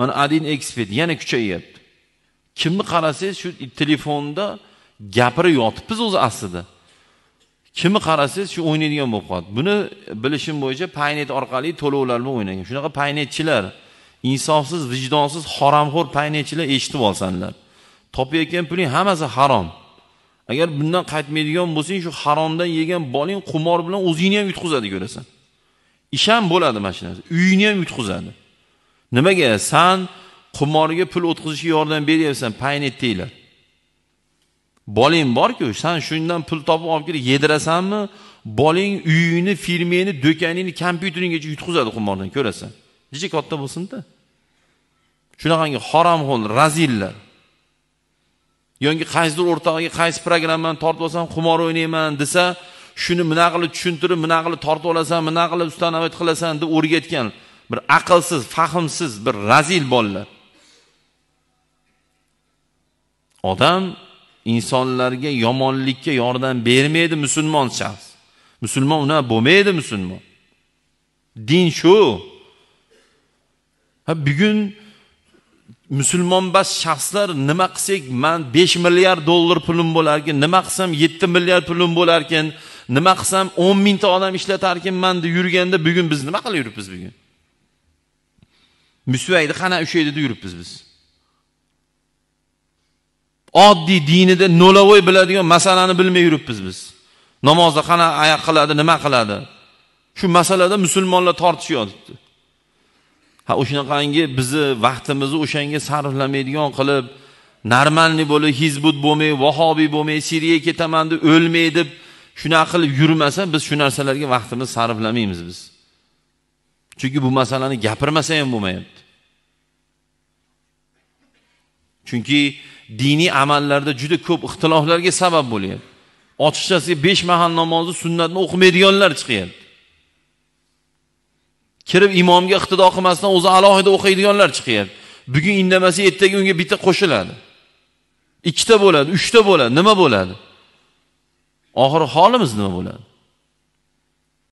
mana adin ekspert yana kuchayyapti kimni qarasangiz shu telefonda gapirib yotibmiz o'zi aslida kimni qarasangiz shu o'ynaydigan bo'lib qoldi buni bilishim bo'yicha paynet orqali to'lovlar bilan o'ynagan shunaqa paynetchilar insofsiz vijdonsiz haromxo'r paynetchilar eshitib olsanlar topayotgan puling hammasi harom agar bundan qaytmaydigan bo'lsang shu haromdan yegan boling qumor bilan o'zingni ham yutqizadi ko'rasan ish ham bo'ladi mana shu narsa uyingni ham yutqizadi nimaga san qumorga pul o'tkazishga yordam beryapsan paynit boling bolang borku san shundan pul topib olib kelib yedirasanmi boling uyingni firmangni do'koningni kompyuteringgacha yutqizadi qumordan ko'rasan necha katta bo'lsinda shunaqangi haromxo'r razillar yoki qaysidir o'rtog'iga qaysi programmani tortib olsam qumor o'ynayman desa shuni bunaqa qilib tushuntirib bunaqa qilib tortib olasan bunaqa qilib ustanovat qilasan deb o'rgatgan bir aqlsiz fahmsiz bir razil bolalar odam insonlarga yomonlikka yordam bermaydi musulmon shaxs musulmon unaqa bo'lmaydi musulmon din shu ha bugun musulmonbas shaxslar nima qilsak man besh milliard dollar pulim bo'larkan nima qilsam yetti milliard pulim bo'larkan nima qilsam o'n mingta odam ishlatarkanman deb yurganda bugun biz nima qilib yuribmiz bugun musvayni qana ushlaydi deb yuribmiz biz oddiy dinida nolovoy biladigan masalani bilmay yuribmiz biz namozda qana aya qiladi nima qiladi shu masalada musulmonlar tortishyotibdi ha o'shanaqangi bizni vaqtimizni o'shanga sarflamaydigan qilib narmanli bo'lib hizbut bo'lmay vahobiy bo'lmay siriyaga ketaman deb o'lmay deb shunaqa qilib yurmasa biz shu narsalarga vaqtimizni sarflamaymiz biz chunki bu masalani gapirmasa ham bo'lmayapti chunki diniy amallarda juda ko'p ixtiloflarga sabab bo'lyapti ochiqchasiga besh mahal namozni sunnatni o'qimaydiganlar chiqyapti kirib imomga iqtido qilmasdan o'zi alohida o'qiydiganlar chiqyapti bugun indamasa ertaga unga bitta qo'shiladi ikkita bo'ladi uchta bo'ladi nima bo'ladi oxiri holimiz nima bo'ladi